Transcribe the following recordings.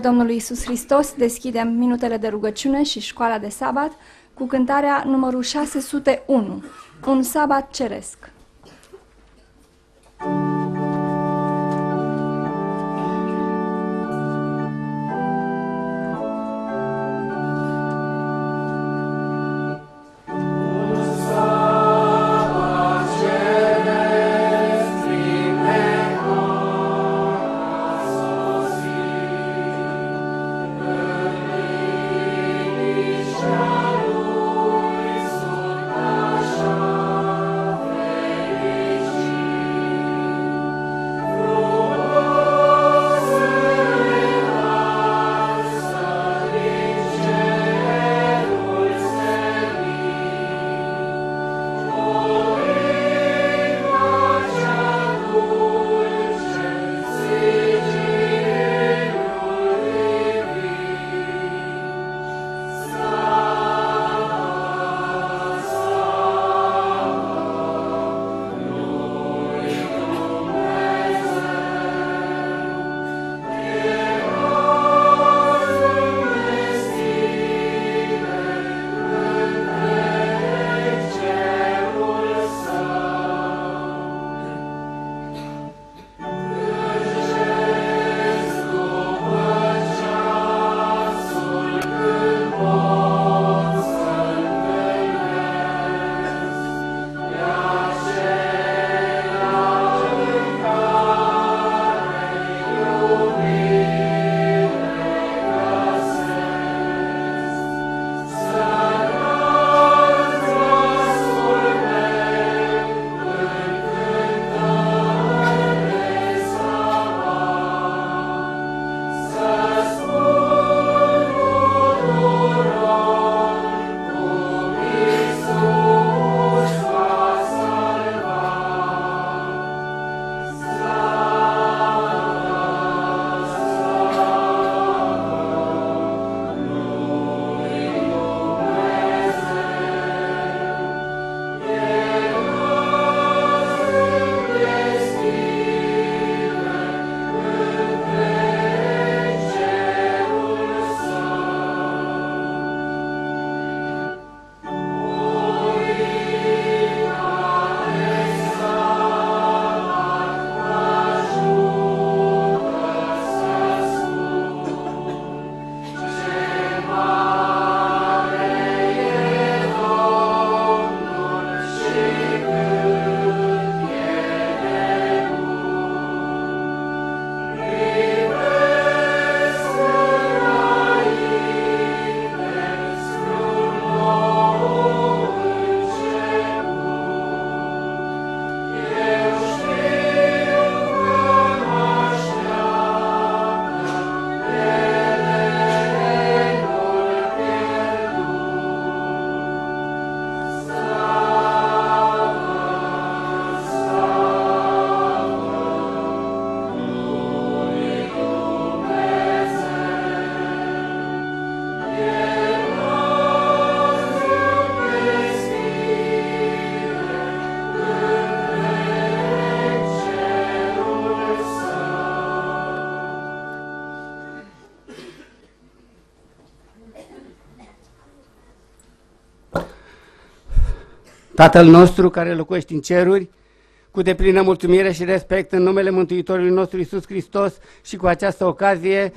Domnului Isus Hristos, deschidem minutele de rugăciune și școala de sabat cu cântarea numărul 601, Un sabat ceresc. Tatăl nostru care locuiești în ceruri, cu deplină mulțumire și respect în numele Mântuitorului nostru Isus Hristos și cu această ocazie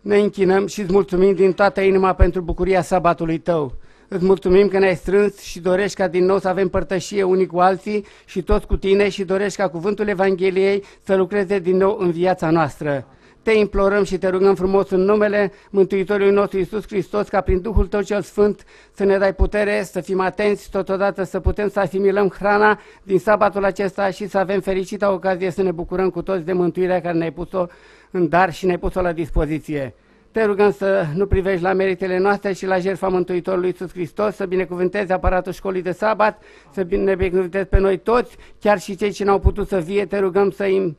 ne închinăm și îți mulțumim din toată inima pentru bucuria sabatului tău. Îți mulțumim că ne-ai strâns și dorești ca din nou să avem părtășie unii cu alții și toți cu tine și dorești ca cuvântul Evangheliei să lucreze din nou în viața noastră te implorăm și te rugăm frumos în numele Mântuitorului nostru Isus Hristos, ca prin Duhul Tău cel Sfânt să ne dai putere, să fim atenți totodată, să putem să asimilăm hrana din sabatul acesta și să avem fericita ocazie să ne bucurăm cu toți de mântuirea care ne-ai pus-o în dar și ne-ai pus-o la dispoziție. Te rugăm să nu privești la meritele noastre și la jertfa Mântuitorului Iisus Hristos, să binecuvântezi aparatul școlii de sabat, să ne binecuvântezi pe noi toți, chiar și cei ce n-au putut să vie, te rugăm să-i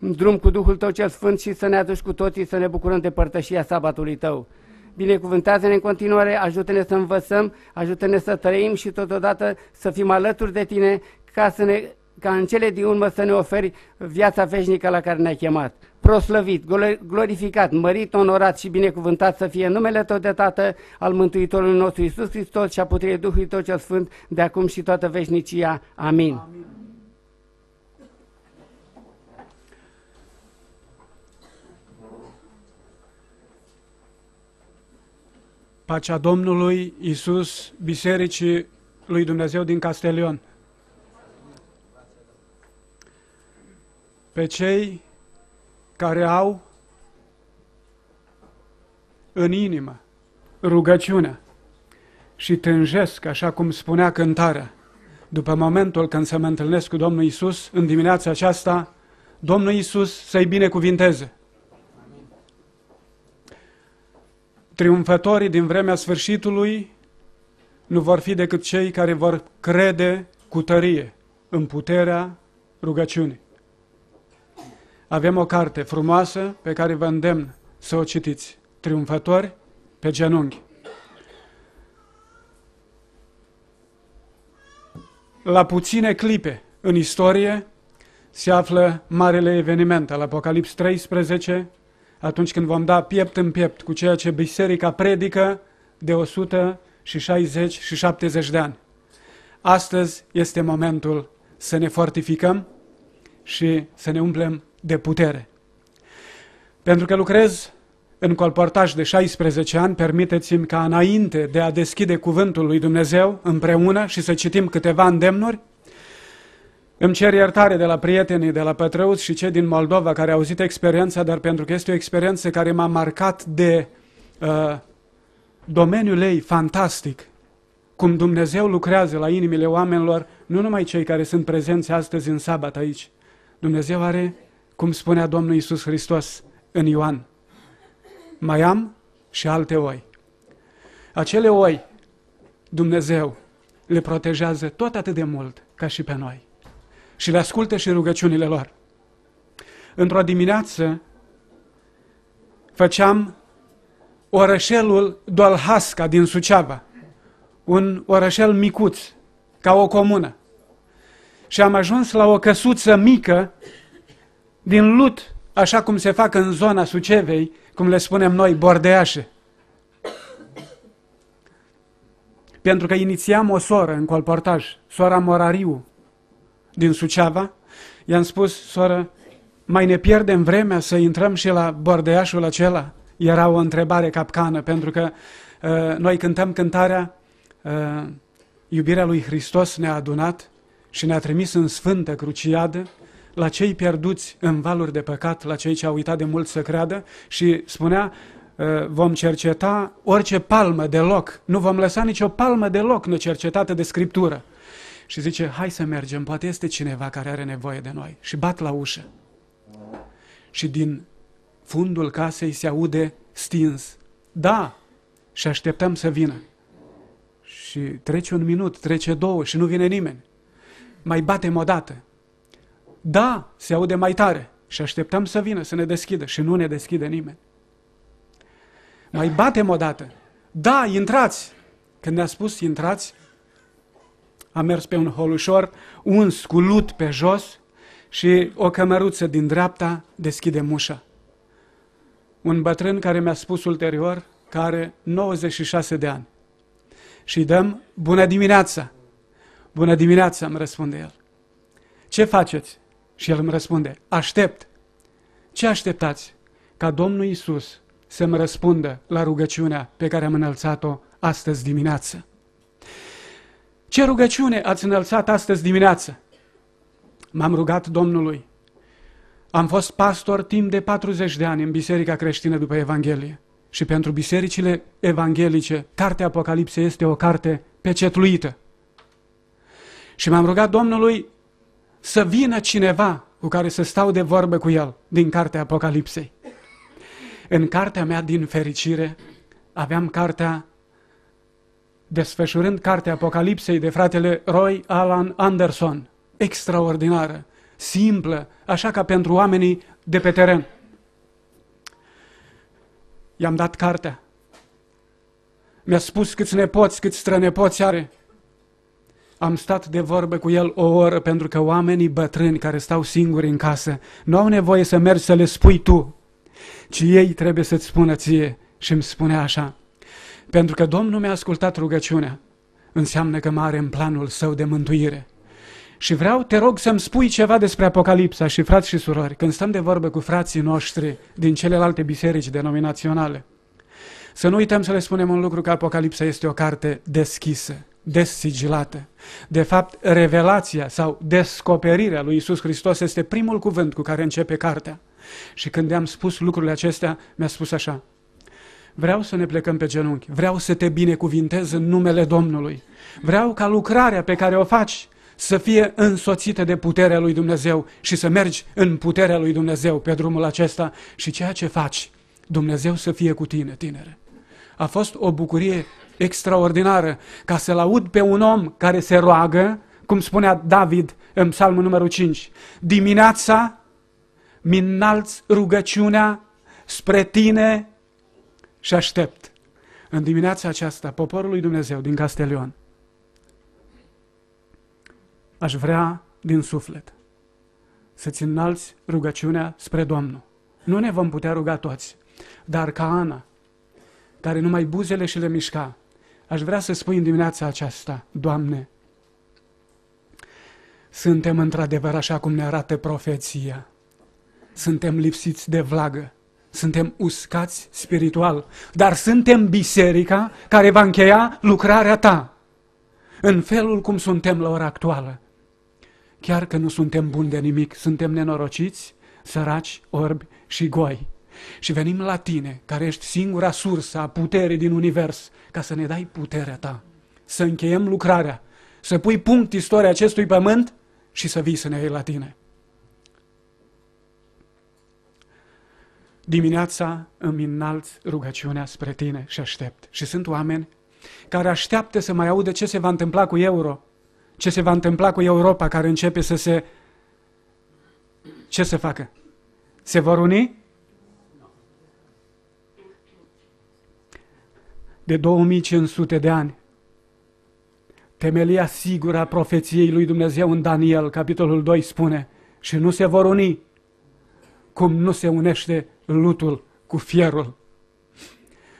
în drum cu Duhul Tău cel Sfânt și să ne aduci cu toții să ne bucurăm de părtășia sabatului Tău. Binecuvântează-ne în continuare, ajută-ne să învățăm, ajută-ne să trăim și totodată să fim alături de Tine ca, să ne, ca în cele din urmă să ne oferi viața veșnică la care ne-ai chemat. Proslăvit, glorificat, mărit, onorat și binecuvântat să fie numele Tău de Tată al Mântuitorului nostru Isus Hristos și a puterii Duhului Tău cel Sfânt de acum și toată veșnicia. Amin. Amin. Pacea Domnului Isus, Bisericii lui Dumnezeu din Castelion. Pe cei care au în inimă rugăciunea și tânjesc, așa cum spunea cântarea, după momentul când se mă întâlnesc cu Domnul Isus, în dimineața aceasta, Domnul Isus să-i binecuvinteze. Triumfătorii din vremea sfârșitului nu vor fi decât cei care vor crede cu tărie în puterea rugăciunii. Avem o carte frumoasă pe care vă îndemn să o citiți. Triumfători pe genunchi. La puține clipe în istorie se află marele eveniment al Apocalips 13, atunci când vom da piept în piept cu ceea ce biserica predică de 160 și 70 de ani. Astăzi este momentul să ne fortificăm și să ne umplem de putere. Pentru că lucrez în colportaj de 16 ani, permiteți-mi ca înainte de a deschide cuvântul lui Dumnezeu împreună și să citim câteva îndemnuri, îmi cer iertare de la prietenii de la Pătrăuți și cei din Moldova care au auzit experiența, dar pentru că este o experiență care m-a marcat de uh, domeniul ei fantastic, cum Dumnezeu lucrează la inimile oamenilor, nu numai cei care sunt prezenți astăzi în sabat aici. Dumnezeu are, cum spunea Domnul Isus Hristos în Ioan, mai am și alte oi. Acele oi, Dumnezeu le protejează tot atât de mult ca și pe noi și le ascultă și rugăciunile lor. Într-o dimineață făceam orășelul Dolhasca din Suceava, un orășel micuț, ca o comună. Și am ajuns la o căsuță mică din lut, așa cum se fac în zona Sucevei, cum le spunem noi, bordeașe. Pentru că inițiam o soră în colportaj, sora Morariu, din Suceava, i-am spus, soră, mai ne pierdem vremea să intrăm și la bordeașul acela? Era o întrebare capcană, pentru că uh, noi cântăm cântarea uh, Iubirea lui Hristos ne-a adunat și ne-a trimis în sfântă cruciadă la cei pierduți în valuri de păcat, la cei ce au uitat de mult să creadă și spunea uh, vom cerceta orice palmă de loc, nu vom lăsa nicio palmă de loc necercetată de Scriptură și zice, hai să mergem, poate este cineva care are nevoie de noi. Și bat la ușă. Și din fundul casei se aude stins. Da! Și așteptăm să vină. Și trece un minut, trece două și nu vine nimeni. Mai batem o dată. Da! Se aude mai tare. Și așteptăm să vină, să ne deschidă. Și nu ne deschide nimeni. Mai batem o dată. Da, intrați! Când ne-a spus intrați, am mers pe un hol uns un sculut pe jos și o cămăruță din dreapta deschide mușa. Un bătrân care mi-a spus ulterior că are 96 de ani. Și dăm, bună dimineața! Bună dimineața, îmi răspunde el. Ce faceți? Și el îmi răspunde, aștept. Ce așteptați? Ca Domnul Isus să-mi răspundă la rugăciunea pe care am înălțat-o astăzi dimineață. Ce rugăciune ați înălțat astăzi dimineață? M-am rugat Domnului. Am fost pastor timp de 40 de ani în Biserica Creștină după Evanghelie. Și pentru bisericile evanghelice, Cartea Apocalipsei este o carte pecetluită. Și m-am rugat Domnului să vină cineva cu care să stau de vorbă cu el din Cartea Apocalipsei. În cartea mea, din fericire, aveam cartea desfășurând cartea Apocalipsei de fratele Roy Alan Anderson. Extraordinară, simplă, așa ca pentru oamenii de pe teren. I-am dat cartea. Mi-a spus câți nepoți, câți strănepoți are. Am stat de vorbă cu el o oră pentru că oamenii bătrâni care stau singuri în casă nu au nevoie să mergi să le spui tu, ci ei trebuie să-ți spună ție. Și îmi spune așa, pentru că Domnul mi-a ascultat rugăciunea, înseamnă că mare are în planul său de mântuire. Și vreau, te rog, să-mi spui ceva despre Apocalipsa și frați și surori, când stăm de vorbă cu frații noștri din celelalte biserici denominaționale. Să nu uităm să le spunem un lucru că Apocalipsa este o carte deschisă, desigilată. De fapt, revelația sau descoperirea lui Isus Hristos este primul cuvânt cu care începe cartea. Și când i-am spus lucrurile acestea, mi-a spus așa, Vreau să ne plecăm pe genunchi, vreau să te binecuvintez în numele Domnului. Vreau ca lucrarea pe care o faci să fie însoțită de puterea lui Dumnezeu și să mergi în puterea lui Dumnezeu pe drumul acesta și ceea ce faci, Dumnezeu să fie cu tine, tinere. A fost o bucurie extraordinară ca să-l aud pe un om care se roagă, cum spunea David în psalmul numărul 5, dimineața mi rugăciunea spre tine și aștept în dimineața aceasta poporul lui Dumnezeu din Castelion. Aș vrea din suflet să-ți înalți rugăciunea spre Domnul. Nu ne vom putea ruga toți, dar ca Ana, care numai buzele și le mișca, aș vrea să spui în dimineața aceasta, Doamne, suntem într-adevăr așa cum ne arată profeția, suntem lipsiți de vlagă, suntem uscați spiritual, dar suntem biserica care va încheia lucrarea ta în felul cum suntem la ora actuală. Chiar că nu suntem buni de nimic, suntem nenorociți, săraci, orbi și goi. Și venim la tine, care ești singura sursă a puterii din univers, ca să ne dai puterea ta, să încheiem lucrarea, să pui punct istoria acestui pământ și să vii să ne iei la tine. dimineața îmi înalți rugăciunea spre tine și aștept. Și sunt oameni care așteaptă să mai audă ce se va întâmpla cu euro, ce se va întâmpla cu Europa care începe să se... Ce să facă? Se vor uni? De 2500 de ani, temelia sigură a profeției lui Dumnezeu în Daniel, capitolul 2, spune și nu se vor uni cum nu se unește lutul cu fierul.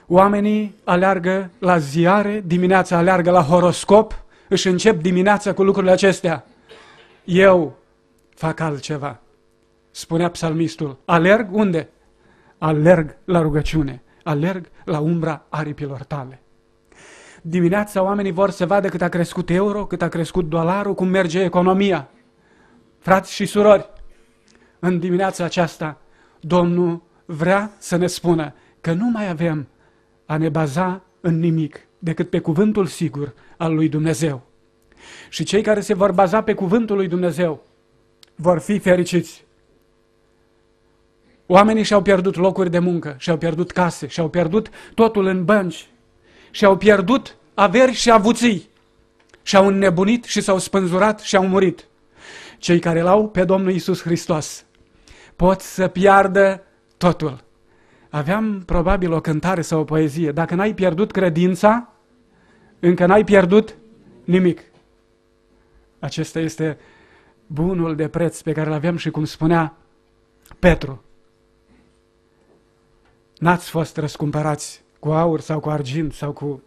Oamenii aleargă la ziare, dimineața aleargă la horoscop, își încep dimineața cu lucrurile acestea. Eu fac altceva. Spunea psalmistul, alerg unde? Alerg la rugăciune, alerg la umbra aripilor tale. Dimineața oamenii vor să vadă cât a crescut euro, cât a crescut dolarul, cum merge economia. Frați și surori, în dimineața aceasta, Domnul vrea să ne spună că nu mai avem a ne baza în nimic decât pe cuvântul sigur al lui Dumnezeu. Și cei care se vor baza pe cuvântul lui Dumnezeu vor fi fericiți. Oamenii și-au pierdut locuri de muncă, și-au pierdut case, și-au pierdut totul în bănci, și-au pierdut averi și avuții, și-au înnebunit și s-au spânzurat și au murit. Cei care l-au pe Domnul Isus Hristos pot să piardă totul. Aveam probabil o cântare sau o poezie. Dacă n-ai pierdut credința, încă n-ai pierdut nimic. Acesta este bunul de preț pe care îl aveam și cum spunea Petru. N-ați fost răscumpărați cu aur sau cu argint sau cu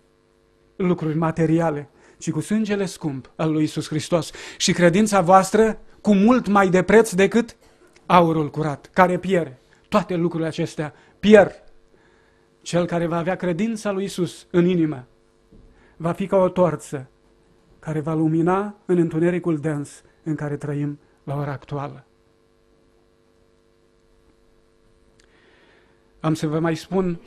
lucruri materiale, ci cu sângele scump al lui Isus Hristos și credința voastră cu mult mai de preț decât aurul curat, care piere toate lucrurile acestea pier. Cel care va avea credința lui Isus în inimă va fi ca o torță care va lumina în întunericul dens în care trăim la ora actuală. Am să vă mai spun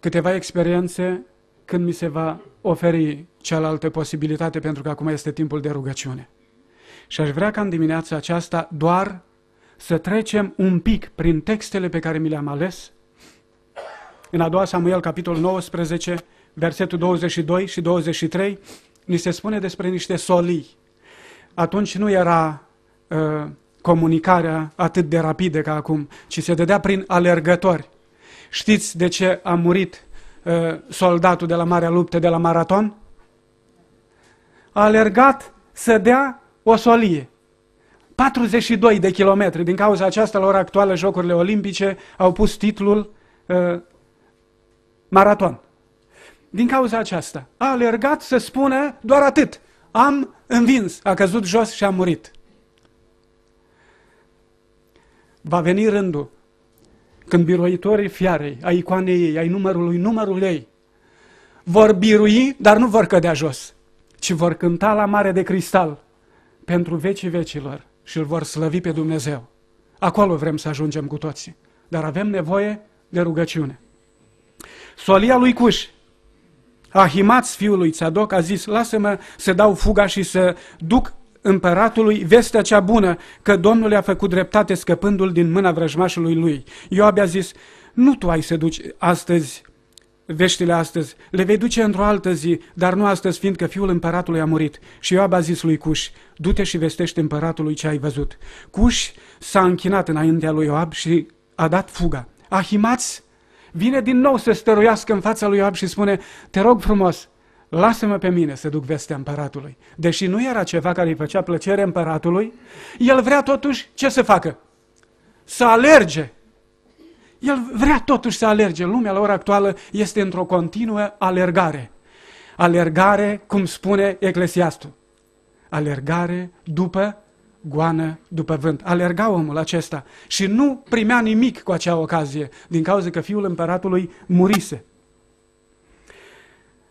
câteva experiențe când mi se va oferi cealaltă posibilitate, pentru că acum este timpul de rugăciune. Și aș vrea ca în dimineața aceasta doar să trecem un pic prin textele pe care mi le-am ales. În a doua Samuel, capitolul 19, versetul 22 și 23, ni se spune despre niște solii. Atunci nu era uh, comunicarea atât de rapidă ca acum, ci se dădea prin alergători. Știți de ce a murit uh, soldatul de la Marea Luptă, de la Maraton? A alergat să dea o solie. 42 de kilometri. Din cauza aceasta, la ora actuală, Jocurile Olimpice au pus titlul uh, maraton. Din cauza aceasta, a alergat să spună doar atât. Am învins, a căzut jos și a murit. Va veni rândul când biruitorii fiarei, a icoanei ei, ai numărului, numărul ei, vor birui, dar nu vor cădea jos, ci vor cânta la mare de cristal pentru vecii vecilor și îl vor slăvi pe Dumnezeu. Acolo vrem să ajungem cu toții. Dar avem nevoie de rugăciune. Solia lui Cuș, Ahimaț fiul lui Țadoc a zis, lasă-mă să dau fuga și să duc împăratului vestea cea bună, că Domnul i-a făcut dreptate scăpându-l din mâna vrăjmașului lui. Ioab a zis, nu tu ai să duci astăzi veștile astăzi, le vei duce într-o altă zi, dar nu astăzi, fiindcă fiul împăratului a murit. Și Ioab a zis lui Cuș, du-te și vestește împăratului ce ai văzut. Cuș s-a închinat înaintea lui Ioab și a dat fuga. Ahimaț vine din nou să stăruiască în fața lui Ioab și spune, te rog frumos, lasă-mă pe mine să duc vestea împăratului. Deși nu era ceva care îi făcea plăcere împăratului, el vrea totuși ce să facă? Să alerge el vrea totuși să alerge. Lumea la ora actuală este într-o continuă alergare. Alergare, cum spune Eclesiastul. Alergare după goană, după vânt. Alerga omul acesta și nu primea nimic cu acea ocazie, din cauza că fiul împăratului murise.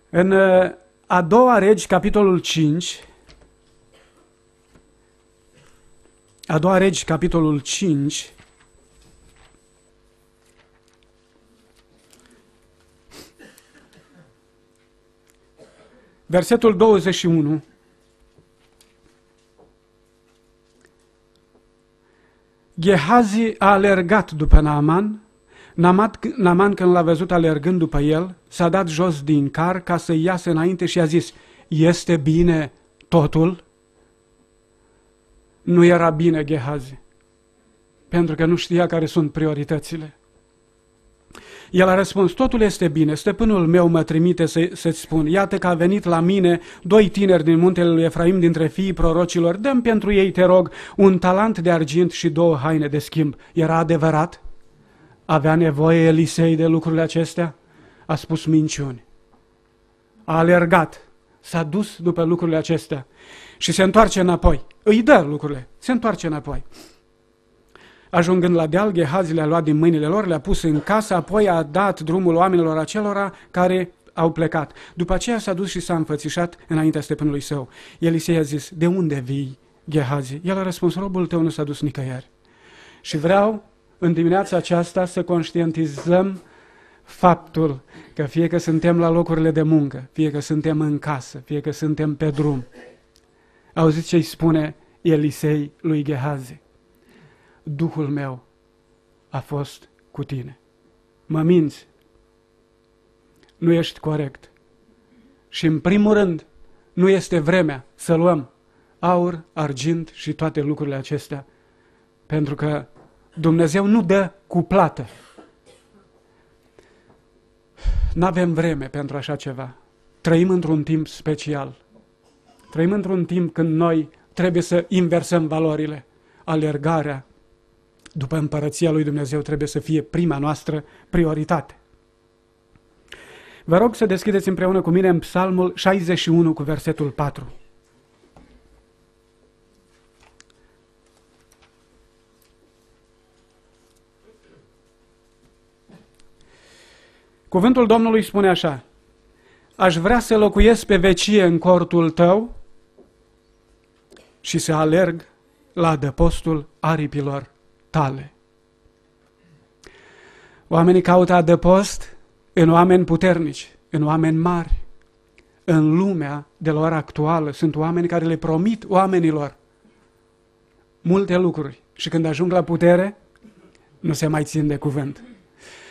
În uh, a doua regi, capitolul 5, a doua regi, capitolul 5, versetul 21. Gehazi a alergat după Naaman. Naaman, când l-a văzut alergând după el, s-a dat jos din car ca să iasă înainte și a zis, Este bine totul? Nu era bine Gehazi, pentru că nu știa care sunt prioritățile. El a răspuns, totul este bine, stăpânul meu mă trimite să, să-ți spun, iată că a venit la mine doi tineri din muntele lui Efraim dintre fiii prorocilor, dăm pentru ei, te rog, un talent de argint și două haine de schimb. Era adevărat? Avea nevoie Elisei de lucrurile acestea? A spus minciuni. A alergat, s-a dus după lucrurile acestea și se întoarce înapoi. Îi dă lucrurile, se întoarce înapoi. Ajungând la deal, Gehazi le-a luat din mâinile lor, le-a pus în casă, apoi a dat drumul oamenilor acelora care au plecat. După aceea s-a dus și s-a înfățișat înaintea stăpânului său. Elisei a zis, de unde vii, Gehazi? El a răspuns, robul tău nu s-a dus nicăieri. Și vreau în dimineața aceasta să conștientizăm faptul că fie că suntem la locurile de muncă, fie că suntem în casă, fie că suntem pe drum. Auziți ce îi spune Elisei lui Gehazi. Duhul meu a fost cu tine. Mă minți. Nu ești corect. Și în primul rând, nu este vremea să luăm aur, argint și toate lucrurile acestea. Pentru că Dumnezeu nu dă cu plată. Nu avem vreme pentru așa ceva. Trăim într-un timp special. Trăim într-un timp când noi trebuie să inversăm valorile. Alergarea, după împărăția lui Dumnezeu trebuie să fie prima noastră prioritate. Vă rog să deschideți împreună cu mine în Psalmul 61 cu versetul 4. Cuvântul Domnului spune așa, Aș vrea să locuiesc pe vecie în cortul tău și să alerg la adăpostul aripilor tale. Oamenii caută adăpost în oameni puternici, în oameni mari. În lumea de la ora actuală sunt oameni care le promit oamenilor multe lucruri și când ajung la putere nu se mai țin de cuvânt.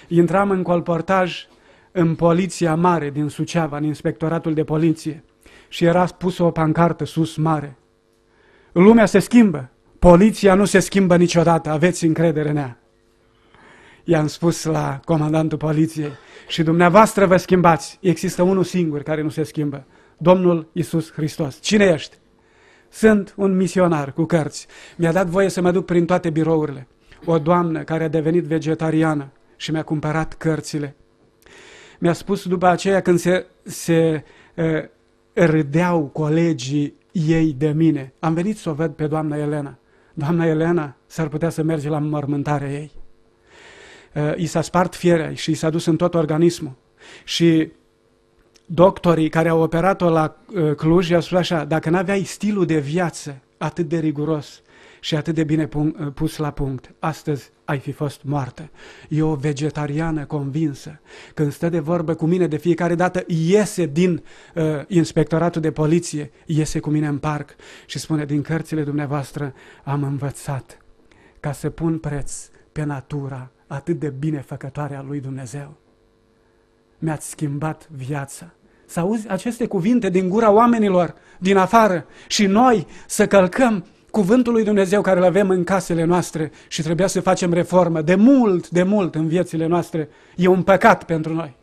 Intram în colportaj în poliția mare din Suceava, în inspectoratul de poliție și era pus o pancartă sus mare. Lumea se schimbă, Poliția nu se schimbă niciodată, aveți încredere în ea. I-am spus la comandantul poliției și dumneavoastră vă schimbați. Există unul singur care nu se schimbă, Domnul Isus Hristos. Cine ești? Sunt un misionar cu cărți. Mi-a dat voie să mă duc prin toate birourile. O doamnă care a devenit vegetariană și mi-a cumpărat cărțile. Mi-a spus după aceea când se, se uh, râdeau colegii ei de mine. Am venit să o văd pe doamna Elena doamna Elena s-ar putea să merge la mormântarea ei. I s-a spart fierea și i s-a dus în tot organismul. Și doctorii care au operat-o la Cluj i-au spus așa, dacă n-aveai stilul de viață atât de riguros, și atât de bine uh, pus la punct. Astăzi ai fi fost moartă. E o vegetariană convinsă. Când stă de vorbă cu mine de fiecare dată, iese din uh, inspectoratul de poliție, iese cu mine în parc și spune, din cărțile dumneavoastră am învățat ca să pun preț pe natura atât de binefăcătoare a lui Dumnezeu. Mi-ați schimbat viața să auzi aceste cuvinte din gura oamenilor din afară și noi să călcăm cuvântul lui Dumnezeu care îl avem în casele noastre și trebuia să facem reformă de mult, de mult în viețile noastre, e un păcat pentru noi.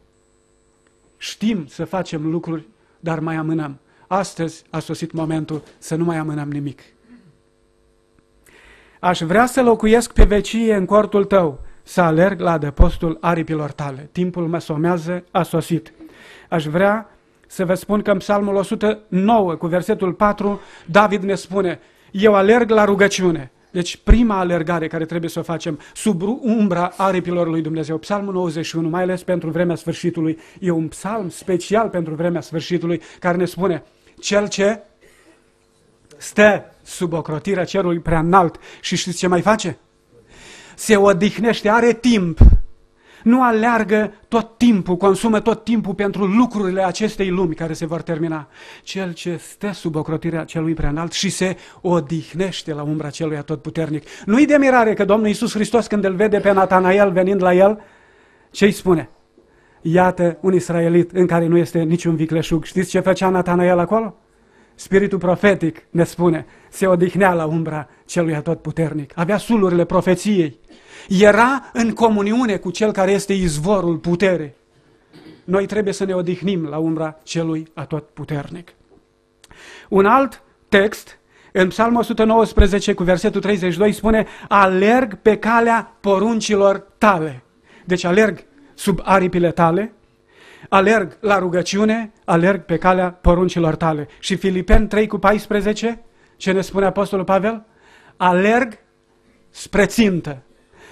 Știm să facem lucruri, dar mai amânăm. Astăzi a sosit momentul să nu mai amânăm nimic. Aș vrea să locuiesc pe vecie în cortul tău, să alerg la depostul aripilor tale. Timpul mă somează, a sosit. Aș vrea să vă spun că în Psalmul 109, cu versetul 4, David ne spune, eu alerg la rugăciune. Deci prima alergare care trebuie să o facem sub umbra aripilor lui Dumnezeu, Psalmul 91, mai ales pentru vremea sfârșitului, e un psalm special pentru vremea sfârșitului care ne spune, cel ce stă sub ocrotirea cerului prea înalt și știți ce mai face? Se odihnește, are timp nu aleargă tot timpul, consumă tot timpul pentru lucrurile acestei lumi care se vor termina. Cel ce stă sub ocrotirea celui preanalt și se odihnește la umbra celui atotputernic. Nu-i de mirare că Domnul Iisus Hristos când îl vede pe Natanael venind la el, ce îi spune? Iată un israelit în care nu este niciun vicleșug. Știți ce făcea Natanael acolo? Spiritul profetic ne spune, se odihnea la umbra celui atotputernic, avea sulurile profeției, era în comuniune cu cel care este izvorul putere. Noi trebuie să ne odihnim la umbra celui atotputernic. Un alt text, în Psalmul 119 cu versetul 32, spune Alerg pe calea poruncilor tale. Deci alerg sub aripile tale, alerg la rugăciune, alerg pe calea poruncilor tale. Și Filipen 3 cu 14, ce ne spune Apostolul Pavel? Alerg spre țintă.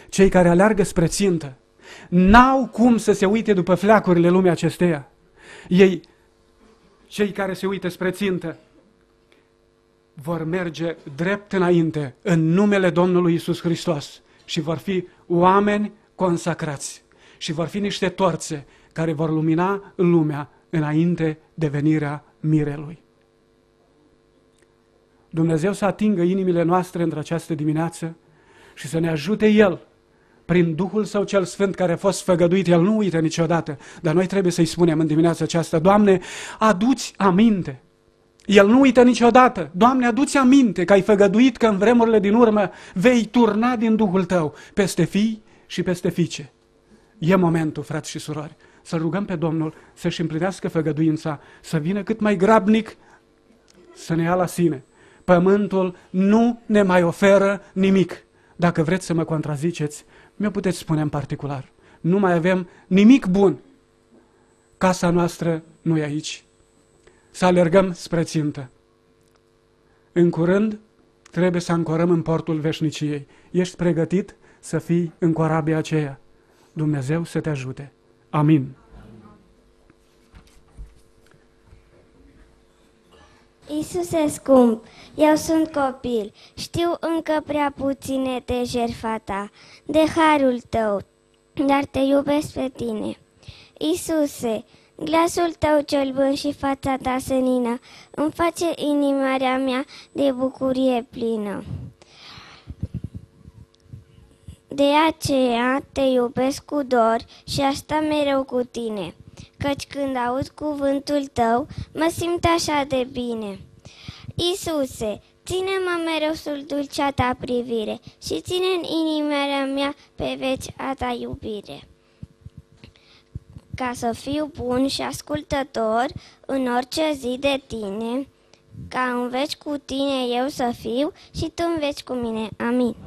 Cei care alergă spre țintă n-au cum să se uite după fleacurile lumii acesteia. Ei, cei care se uită spre țintă, vor merge drept înainte în numele Domnului Isus Hristos și vor fi oameni consacrați și vor fi niște torțe care vor lumina lumea înainte de venirea mirelui. Dumnezeu să atingă inimile noastre într această dimineață și să ne ajute El prin Duhul Său cel Sfânt care a fost făgăduit, El nu uită niciodată, dar noi trebuie să-i spunem în dimineața aceasta, Doamne, aduți aminte. El nu uită niciodată. Doamne, aduți aminte că ai făgăduit că în vremurile din urmă vei turna din Duhul Tău peste fii și peste fiice. E momentul, frați și surori să rugăm pe Domnul să-și împlinească făgăduința, să vină cât mai grabnic să ne ia la sine. Pământul nu ne mai oferă nimic. Dacă vreți să mă contraziceți, mi-o puteți spune în particular. Nu mai avem nimic bun. Casa noastră nu e aici. Să alergăm spre țintă. În curând, trebuie să ancorăm în portul veșniciei. Ești pregătit să fii în corabia aceea. Dumnezeu să te ajute. Amin. Iisuse scump, eu sunt copil, știu încă prea puține de jertfa ta, de harul tău, dar te iubesc pe tine. Iisuse, glasul tău cel bun și fața ta senină îmi face inima mea de bucurie plină. De aceea te iubesc cu dor și asta mereu cu tine, căci când aud cuvântul tău, mă simt așa de bine. Isuse, ține-mă mereu sub dulcea ta privire și ține în inimea mea pe veci a ta iubire. Ca să fiu bun și ascultător în orice zi de tine, ca în veci cu tine eu să fiu și tu în veci cu mine. Amin.